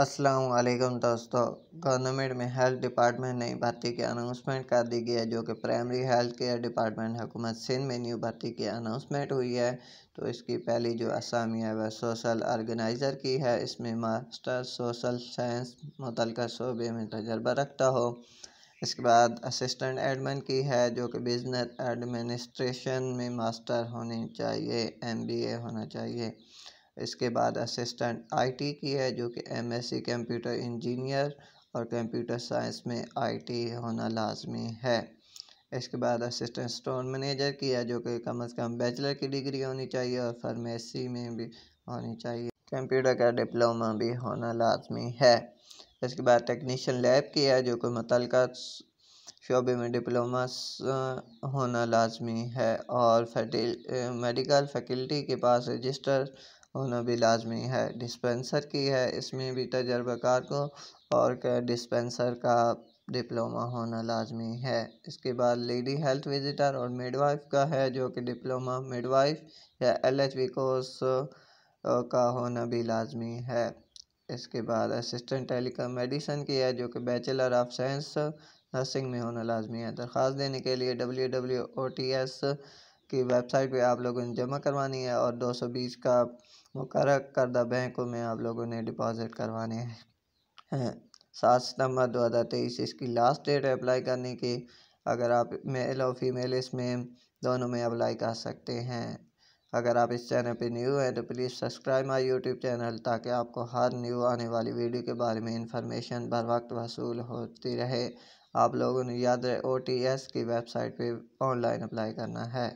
असलम दोस्तों गवर्नमेंट में health department नई भर्ती की अनाउंसमेंट कर दी गई है जो कि प्राइमरी हेल्थ केयर डिपार्टमेंट हुकूमत सिंध में न्यू भर्ती की अनाउंसमेंट हुई है तो इसकी पहली जो असामी है वह सोशल ऑर्गेनाइज़र की है इसमें मास्टर सोशल साइंस मुतल शोबे में तजर्बा रखता हो इसके बाद असिस्टेंट एडमिन की है जो कि बिजनेस एडमिनिस्ट्रेशन में मास्टर होनी चाहिए एम होना चाहिए इसके बाद असिस्टेंट आईटी की है जो कि एमएससी कंप्यूटर इंजीनियर और कंप्यूटर साइंस में आईटी होना लाजमी है इसके बाद असिस्टेंट स्टोर मैनेजर की है जो कि कम अज़ कम बैचलर की डिग्री होनी चाहिए और फार्मेसी में भी होनी चाहिए कंप्यूटर का डिप्लोमा भी होना लाजमी है इसके बाद टेक्नीशियन लैब की है जो कि मुतल शोबे में डिप्लोमा होना लाजमी है और फैटिल मेडिकल फैकल्टी के पास रजिस्टर होना भी लाजमी है डिस्पेंसर की है इसमें भी तजर्बाकार को और डिस्पेंसर का डिप्लोमा होना लाजमी है इसके बाद लेडी हेल्थ विजिटर और मिडवाइफ का है जो कि डिप्लोमा मिडवाइफ या एल एच वी कोर्स का होना भी लाजमी है इसके बाद असिस्टेंट टेलीकॉम मेडिसन की है जो कि बैचलर ऑफ साइंस नर्सिंग में होना लाजमी है दरख्वास्त देने के लिए W W O T S की वेबसाइट पे आप लोगों ने जमा करवानी है और 220 का मुकर करदा बैंकों में आप लोगों ने डिपॉजिट करवाने हैं सात सितंबर 2023 इसकी लास्ट डेट है अप्लाई करने की अगर आप मेल और फीमेल इसमें दोनों में अप्लाई कर सकते हैं अगर आप इस चैनल पर न्यू हैं तो please subscribe my YouTube channel ताकि आपको हर न्यू आने वाली वीडियो के बारे में इंफॉर्मेशन बर वक्त वसूल होती रहे आप लोगों ने याद रहे ओ की वेबसाइट पर ऑनलाइन अप्लाई करना है